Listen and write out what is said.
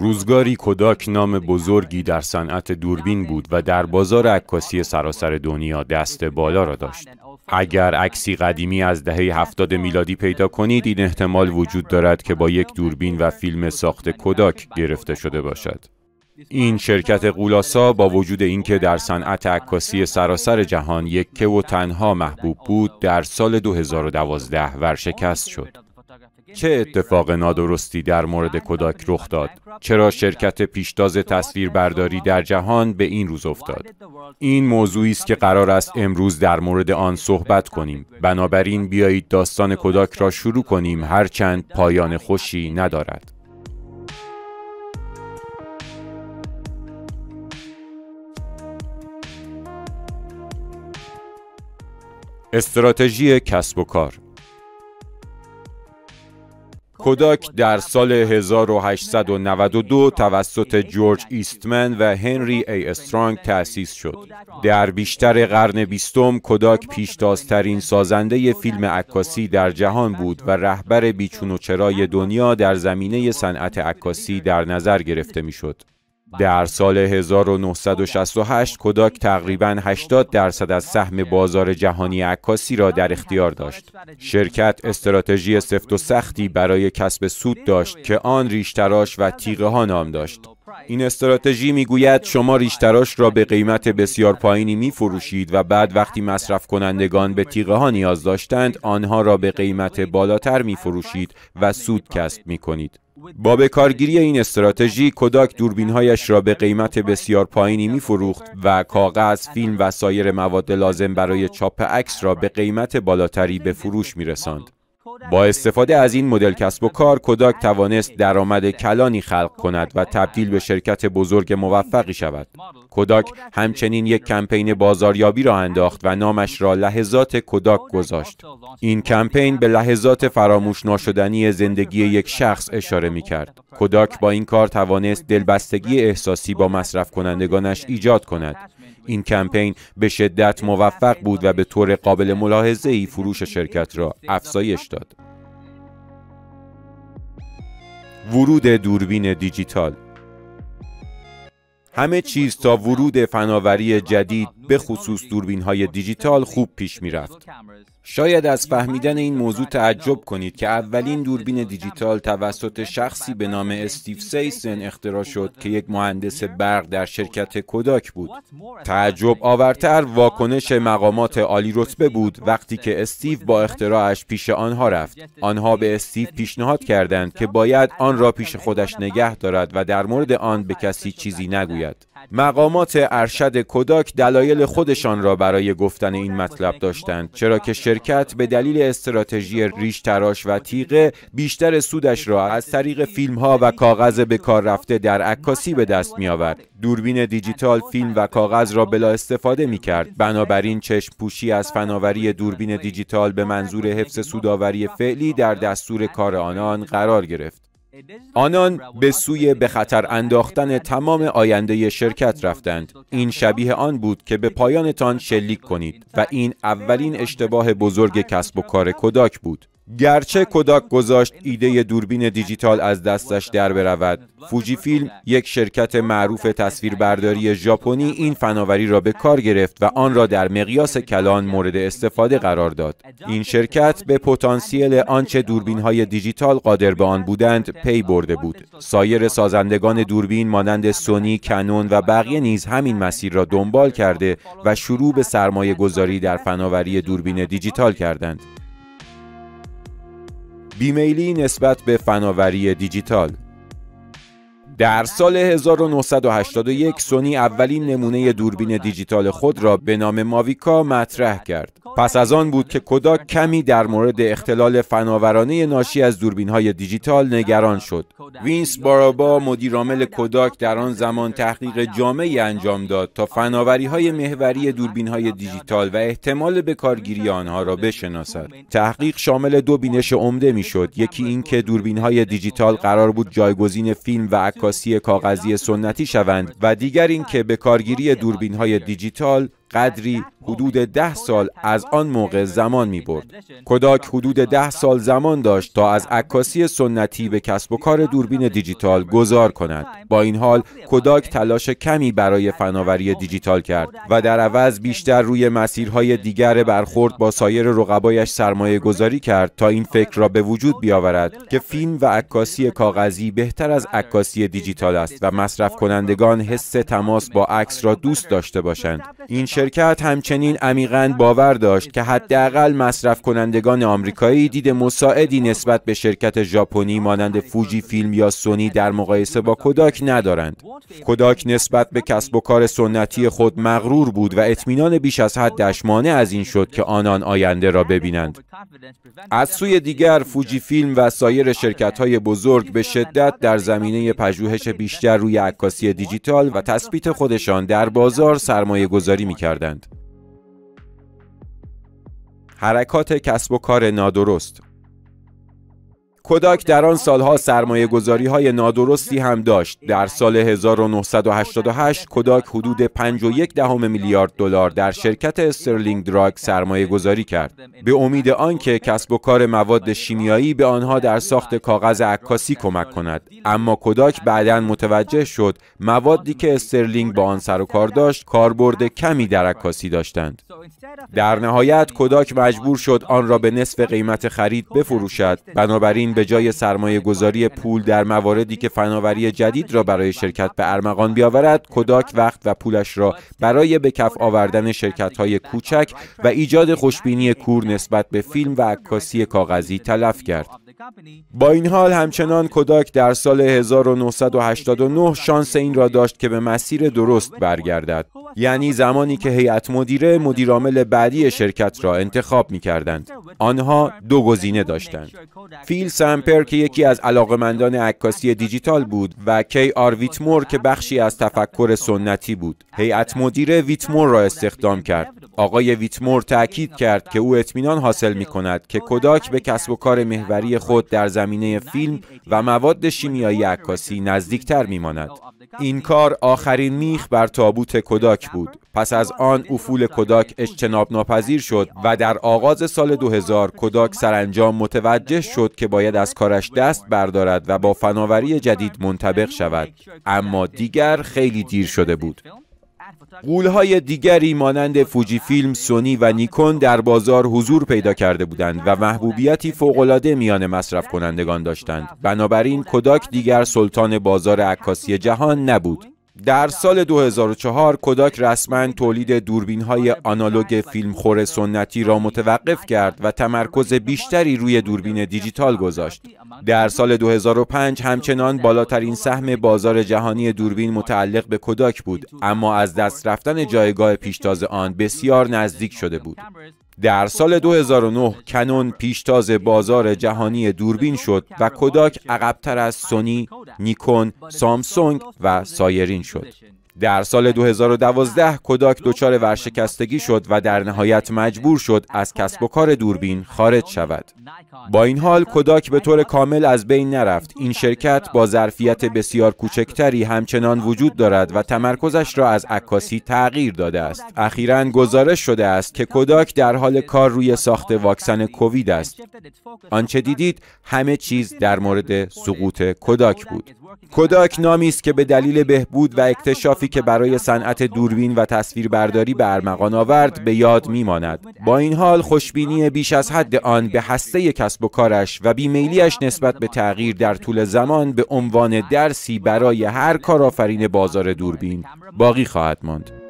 روزگاری کوداک نام بزرگی در صنعت دوربین بود و در بازار عکاسی سراسر دنیا دست بالا را داشت. اگر عکسی قدیمی از دهه 70 میلادی پیدا کنید این احتمال وجود دارد که با یک دوربین و فیلم ساخت کوداک گرفته شده باشد. این شرکت قولاسا با وجود اینکه در صنعت عکاسی سراسر جهان یکه و تنها محبوب بود در سال 2012 ورشکست شد. چه اتفاق نادرستی در مورد کوداک رخ داد؟ چرا شرکت پیشتاز تصویربرداری در جهان به این روز افتاد؟ این موضوعی است که قرار است امروز در مورد آن صحبت کنیم. بنابراین بیایید داستان کوداک را شروع کنیم هرچند پایان خوشی ندارد. استراتژی کسب و کار کوداک در سال 1892 توسط جورج ایستمن و هنری ای استرانگ تأسیس شد. در بیشتر قرن بیستم کوداک پیشتازترین سازنده فیلم عکاسی در جهان بود و رهبر بیچون و چرای دنیا در زمینه صنعت عکاسی در نظر گرفته میشد. در سال 1968 کوداک تقریبا 80 درصد از سهم بازار جهانی عکاسی را در اختیار داشت. شرکت استراتژی سفت و سختی برای کسب سود داشت که آن ریشتراش و تیغه ها نام داشت. این استراتژی میگوید شما ریشتراش را به قیمت بسیار پایینی می فروشید و بعد وقتی مصرف کنندگان به تیغه ها نیاز داشتند آنها را به قیمت بالاتر می فروشید و سود کسب می کنید. با کارگیری این استراتژی کوداک دوربینهایش را به قیمت بسیار پایینی میفروخت و کاغذ، فیلم و سایر مواد لازم برای چاپ عکس را به قیمت بالاتری به فروش میرساند. با استفاده از این مدل کسب و کار کوداک توانست درآمد کلانی خلق کند و تبدیل به شرکت بزرگ موفقی شود کوداک همچنین یک کمپین بازاریابی را انداخت و نامش را لحظات کوداک گذاشت این کمپین به لحظات فراموش ناشدنی زندگی یک شخص اشاره می کرد کوداک با این کار توانست دلبستگی احساسی با مصرف کنندگانش ایجاد کند این کمپین به شدت موفق بود و به طور قابل ملاحظه ای فروش شرکت را افزایش داد. ورود دوربین دیجیتال همه چیز تا ورود فناوری جدید به خصوص دوربین های دیجیتال خوب پیش می رفت. شاید از فهمیدن این موضوع تعجب کنید که اولین دوربین دیجیتال توسط شخصی به نام استیو سیسن اختراع شد که یک مهندس برق در شرکت کوداک بود. تعجب آورتر واکنش مقامات عالی رتبه بود وقتی که استیو با اختراعش پیش آنها رفت. آنها به استیو پیشنهاد کردند که باید آن را پیش خودش نگه دارد و در مورد آن به کسی چیزی نگوید. مقامات ارشد کوداک دلایل خودشان را برای گفتن این مطلب داشتند چرا که شرکت به دلیل استراتژی ریش تراش و تیغه بیشتر سودش را از طریق فیلم ها و کاغذ به کار رفته در عکاسی به دست می آورد دوربین دیجیتال فیلم و کاغذ را بلا استفاده می کرد بنابراین چشم پوشی از فناوری دوربین دیجیتال به منظور حفظ سوداوری فعلی در دستور کار آنان قرار گرفت آنان به سوی به خطر انداختن تمام آینده شرکت رفتند. این شبیه آن بود که به پایانتان شلیک کنید و این اولین اشتباه بزرگ کسب و کار کداک بود. گرچه کوداک گذاشت ایده دوربین دیجیتال از دستش در برود فوجی فیلم یک شرکت معروف تصویربرداری ژاپنی این فناوری را به کار گرفت و آن را در مقیاس کلان مورد استفاده قرار داد این شرکت به پتانسیل آنچه دوربین های دیجیتال قادر به آن بودند پی برده بود سایر سازندگان دوربین مانند سونی کنون و بقیه نیز همین مسیر را دنبال کرده و شروع به سرمایه گذاری در فناوری دوربین دیجیتال کردند بیمیلی نسبت به فناوری دیجیتال در سال 1981 سونی اولین نمونه دوربین دیجیتال خود را به نام ماویکا مطرح کرد. پس از آن بود که کوداک کمی در مورد اختلال فناورانه ناشی از دوربین های دیجیتال نگران شد. وینس بارابا مدیرعامل کوداک در آن زمان تحقیق جامعی انجام داد تا فناوری های محوری دوربین های دیجیتال و احتمال به کارگیری آنها را بشناسد. تحقیق شامل دو بینش عمده شد یکی اینکه دوربین های دیجیتال قرار بود جایگزین فیلم و عکاسی کاغذی سنتی شوند و دیگر اینکه به کارگیری دوربین های دیجیتال قدری حدود ده سال از آن موقع زمان می برد. کداک حدود ده سال زمان داشت تا از عکاسی سنتی به کسب و کار دوربین دیجیتال گذار کند. با این حال کداک تلاش کمی برای فناوری دیجیتال کرد و در عوض بیشتر روی مسیرهای دیگر برخورد با سایر رقبایش سرمایه گذاری کرد تا این فکر را به وجود بیاورد که فیلم و عکاسی کاغذی بهتر از عکاسی دیجیتال است و مصرف کنندگان حس تماس با عکس را دوست داشته باشند. این شرکت همچنین عمیقا باور داشت که حداقل مصرف کنندگان آمریکایی دید مساعدی نسبت به شرکت ژاپنی مانند فوجی فیلم یا سونی در مقایسه با کوداک ندارند. کوداک نسبت به کسب و کار سنتی خود مغرور بود و اطمینان بیش از حد مانع از این شد که آنان آینده را ببینند. از سوی دیگر فوجی فیلم و سایر شرکت های بزرگ به شدت در زمینه پژوهش بیشتر روی عکاسی دیجیتال و تثبیت خودشان در بازار سرمایه گذاری گذاری حرکات کسب و کار نادرست کوداک در آن سالها سرمایه گذاری های نادرستی هم داشت. در سال 1988 کوداک حدود 51 دهم میلیارد دلار در شرکت استرلینگ دراگ سرمایه گذاری کرد. به امید آنکه کسب و کار مواد شیمیایی به آنها در ساخت کاغذ عکاسی کمک کند. اما کوداک بعدا متوجه شد موادی که استرلینگ با آن سر و کار داشت کاربرد کمی در عکاسی داشتند. در نهایت کوداک مجبور شد آن را به نصف قیمت خرید بفروشد. بنابراین به جای سرمایه گذاری پول در مواردی که فناوری جدید را برای شرکت به ارمغان بیاورد کداک وقت و پولش را برای به کف آوردن شرکت های کوچک و ایجاد خوشبینی کور نسبت به فیلم و عکاسی کاغذی تلف کرد با این حال همچنان کوداک در سال 1989 شانس این را داشت که به مسیر درست برگردد یعنی زمانی که هیئت مدیره مدیرعامل بعدی شرکت را انتخاب می کردند. آنها دو گزینه داشتند. فیل سمپر که یکی از علاقمندان عکاسی دیجیتال بود و کی آر ویتمور که بخشی از تفکر سنتی بود. هیئت مدیره ویتمور را استخدام کرد. آقای ویتمور تاکید کرد که او اطمینان حاصل می کند که کوداک به کسب و کار محوری خود در زمینه فیلم و مواد شیمیایی عکاسی نزدیکتر می این کار آخرین میخ بر تابوت کوداک بود پس از آن افول کوداک اجتناب ناپذیر شد و در آغاز سال 2000 کوداک سرانجام متوجه شد که باید از کارش دست بردارد و با فناوری جدید منطبق شود اما دیگر خیلی دیر شده بود قولهای دیگری مانند فوجی فیلم، سونی و نیکون در بازار حضور پیدا کرده بودند و محبوبیتی فوقالعاده میان مصرف کنندگان داشتند. بنابراین کداک دیگر سلطان بازار عکاسی جهان نبود. در سال 2004 کوداک رسما تولید دوربین های آنالوگ فیلمخور سنتی را متوقف کرد و تمرکز بیشتری روی دوربین دیجیتال گذاشت. در سال 2005 همچنان بالاترین سهم بازار جهانی دوربین متعلق به کوداک بود اما از دست رفتن جایگاه پیشتاز آن بسیار نزدیک شده بود. در سال 2009 کنون پیشتاز بازار جهانی دوربین شد و کوداک عقبتر از سونی، نیکون، سامسونگ و سایرین شد. در سال 2012 کوداک دچار ورشکستگی شد و در نهایت مجبور شد از کسب و کار دوربین خارج شود. با این حال کوداک به طور کامل از بین نرفت. این شرکت با ظرفیت بسیار کوچکتری همچنان وجود دارد و تمرکزش را از عکاسی تغییر داده است. اخیرا گزارش شده است که کوداک در حال کار روی ساخت واکسن کووید است. آنچه دیدید همه چیز در مورد سقوط کوداک بود. کوداک نامی است که به دلیل بهبود و اکتشاف که برای صنعت دوربین و تصویربرداری به ارمغان آورد به یاد میماند با این حال خوشبینی بیش از حد آن به هسته کسب و کارش و بیمیلیش نسبت به تغییر در طول زمان به عنوان درسی برای هر کارآفرین بازار دوربین باقی خواهد ماند